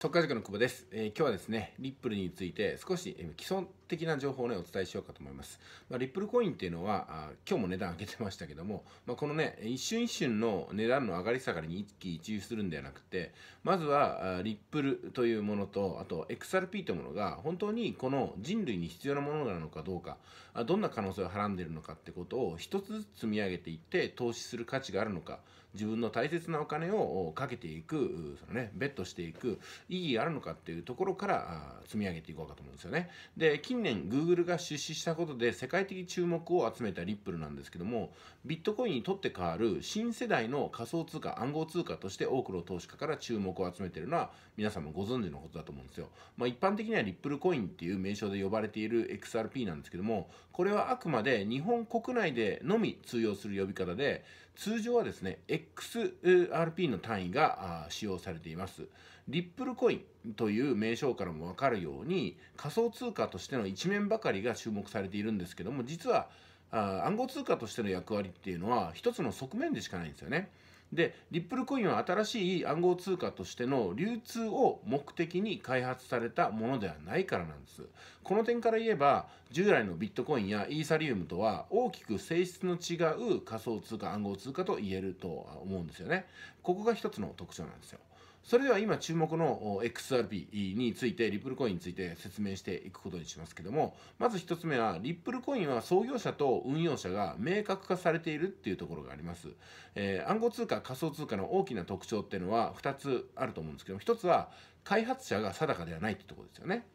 特化塾の久保です、えー、今日はですね、リップルについて少し、えー、基礎的な情報をね、お伝えしようかと思います。まあ、リップルコインっていうのは、あ今日も値段上げてましたけども、まあ、このね、一瞬一瞬の値段の上がり下がりに一喜一憂するんではなくて、まずはあリップルというものと、あと XRP というものが本当にこの人類に必要なものなのかどうか、あどんな可能性をはらんでいるのかってことを一つずつ積み上げていって投資する価値があるのか、自分の大切なお金をかけていくその、ね、ベットしていく意義があるのかっていうところから積み上げていこうかと思うんですよね。で近年 Google が出資したことで世界的注目を集めたリップルなんですけどもビットコインにとって変わる新世代の仮想通貨暗号通貨として多くの投資家から注目を集めているのは皆さんもご存知のことだと思うんですよ。まあ、一般的にはリップルコインっていう名称で呼ばれている XRP なんですけどもこれはあくまで日本国内でのみ通用する呼び方で通常はですね XRP の単位が使用されていますリップルコインという名称からも分かるように仮想通貨としての一面ばかりが注目されているんですけども実は暗号通貨としての役割っていうのは一つの側面でしかないんですよね。でリップルコインは新しい暗号通貨としての流通を目的に開発されたものではないからなんですこの点から言えば従来のビットコインやイーサリウムとは大きく性質の違う仮想通貨暗号通貨と言えると思うんですよねここが一つの特徴なんですよそれでは今注目の XRP について、リップルコインについて説明していくことにしますけども、まず1つ目は、リップルコインは創業者と運用者が明確化されているっていうところがあります。えー、暗号通貨、仮想通貨の大きな特徴っていうのは2つあると思うんですけども、1つは開発者が定かではないってところですよね。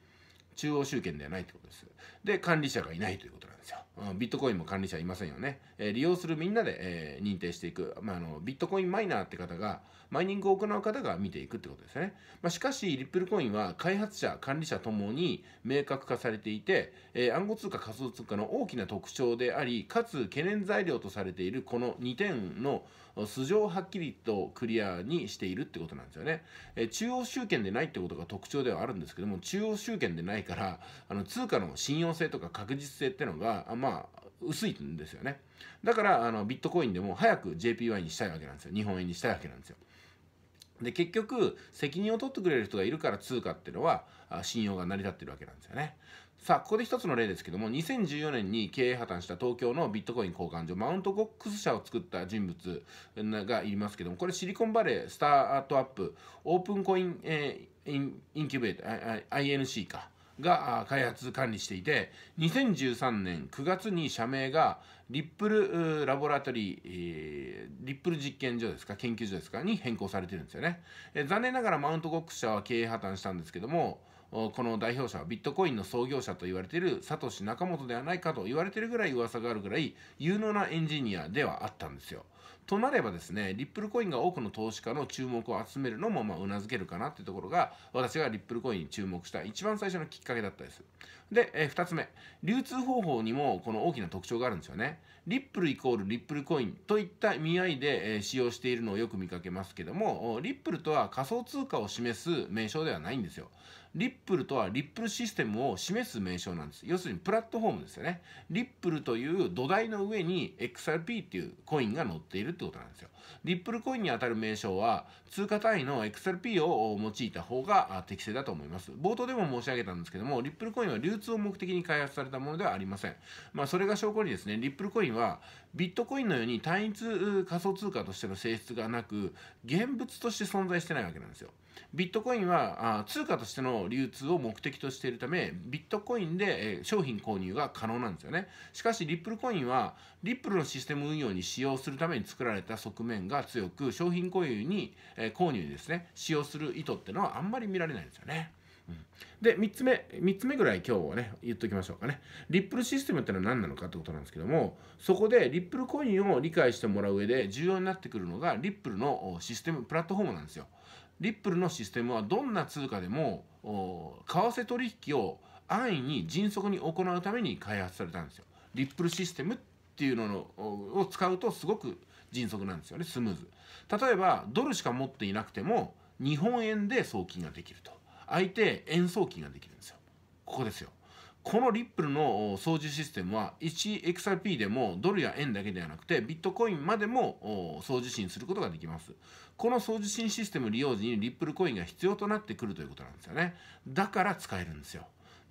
中央集権ではないってことです。で、管理者がいないということなんですよ。うん、ビットコインも管理者いませんよね。えー、利用するみんなで、えー、認定していく、まああの。ビットコインマイナーって方が、マイニングを行う方が見ていくってことですね。まあ、しかし、リップルコインは開発者、管理者ともに明確化されていて、えー、暗号通貨仮想通貨の大きな特徴であり、かつ懸念材料とされているこの2点の素性をはっきりとクリアにしているってことなんですよね、え中央集権でないってことが特徴ではあるんですけども中央集権でないからあの通貨の信用性とか確実性ってのがまあ薄いんですよねだからあのビットコインでも早く JPY にしたいわけなんですよ日本円にしたいわけなんですよで結局責任を取ってくれる人がいるから通貨っていうのは信用が成り立ってるわけなんですよねさあ、ここで一つの例ですけども、2014年に経営破綻した東京のビットコイン交換所、マウントゴックス社を作った人物がいますけども、これシリコンバレースタートアップ、オープンコイン、えー、インキュベータ、INC か。が開発管理していて2013年9月に社名がリップルラボラトリー、えー、リップル実験所ですか研究所ですかに変更されてるんですよね、えー、残念ながらマウントゴックス社は経営破綻したんですけどもこの代表者ビットコインの創業者と言われているサトシ・ナカモトではないかと言われているぐらい噂があるぐらい有能なエンジニアではあったんですよ。となればですね、リップルコインが多くの投資家の注目を集めるのもうな頷けるかなというところが、私がリップルコインに注目した一番最初のきっかけだったです。で、えー、2つ目、流通方法にもこの大きな特徴があるんですよね。リップルイコールリップルコインといった意味合いで、えー、使用しているのをよく見かけますけども、リップルとは仮想通貨を示す名称ではないんですよ。リップルとはリップルシステムを示す名称なんです。要するにプラットフォームですよね。リップルという土台の上に XRP っていうコインが載っているってことなんですよ。リップルコインにあたる名称は通貨単位の XRP を用いた方が適正だと思います。冒頭でも申し上げたんですけども、リップルコインは流通を目的に開発されたものではありません。まあそれが証拠にですね、リップルコインはビットコインのように単一仮想通貨としての性質がなく現物として存在してないわけなんですよビットコインはあ通貨としての流通を目的としているためビットコインで、え商品購入が可能なんですよねしかしリップルコインはリップルのシステム運用に使用するために作られた側面が強く商品購入に、え購入ですね使用する意図ってのはあんまり見られないんですよねで、3つ目、3つ目ぐらい今日はね、言っときましょうかね。リップルシステムってのは何なのかってことなんですけども、そこでリップルコインを理解してもらう上で重要になってくるのが、リップルのシステム、プラットフォームなんですよ。リップルのシステムはどんな通貨でも、為替取引を安易に迅速に行うために開発されたんですよ。リップルシステムっていうのを使うとすごく迅速なんですよね、スムーズ。例えば、ドルしか持っていなくても、日本円で送金ができると。相手演奏機ができるんですよここですよこのリップルの送受システムは 1XRP でもドルや円だけではなくてビットコインまでも送受信することができます。この送受信システム利用時にリップルコインが必要となってくるということなんですよね。だから使えるんですよ。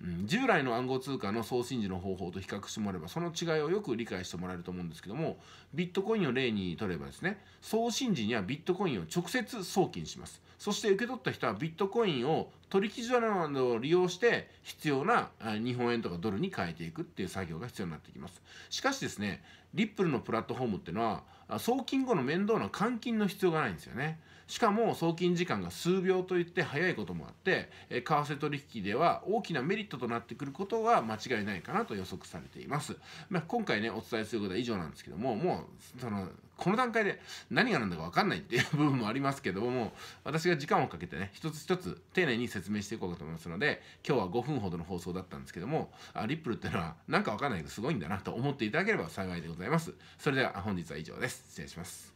うん、従来の暗号通貨の送信時の方法と比較してもらえばその違いをよく理解してもらえると思うんですけどもビットコインを例にとればですね送信時にはビットコインを直接送金しますそして受け取った人はビットコインを取引所などを利用して必要な日本円とかドルに変えていくっていう作業が必要になってきますしかしですねリップルのプラットフォームっていうのは送金後の面倒な換金の必要がないんですよねしかも送金時間が数秒といって早いこともあって為替取引では大きなメリットとなってくることは間違いないかなと予測されています、まあ、今回ねお伝えすることは以上なんですけどももうそのこの段階で何が何だか分かんないっていう 部分もありますけども私が時間をかけてね一つ一つ丁寧に説明していこうかと思いますので今日は5分ほどの放送だったんですけどもあリップルってのは何か分かんないけどすごいんだなと思っていただければ幸いでございますそれでは本日は以上です失礼します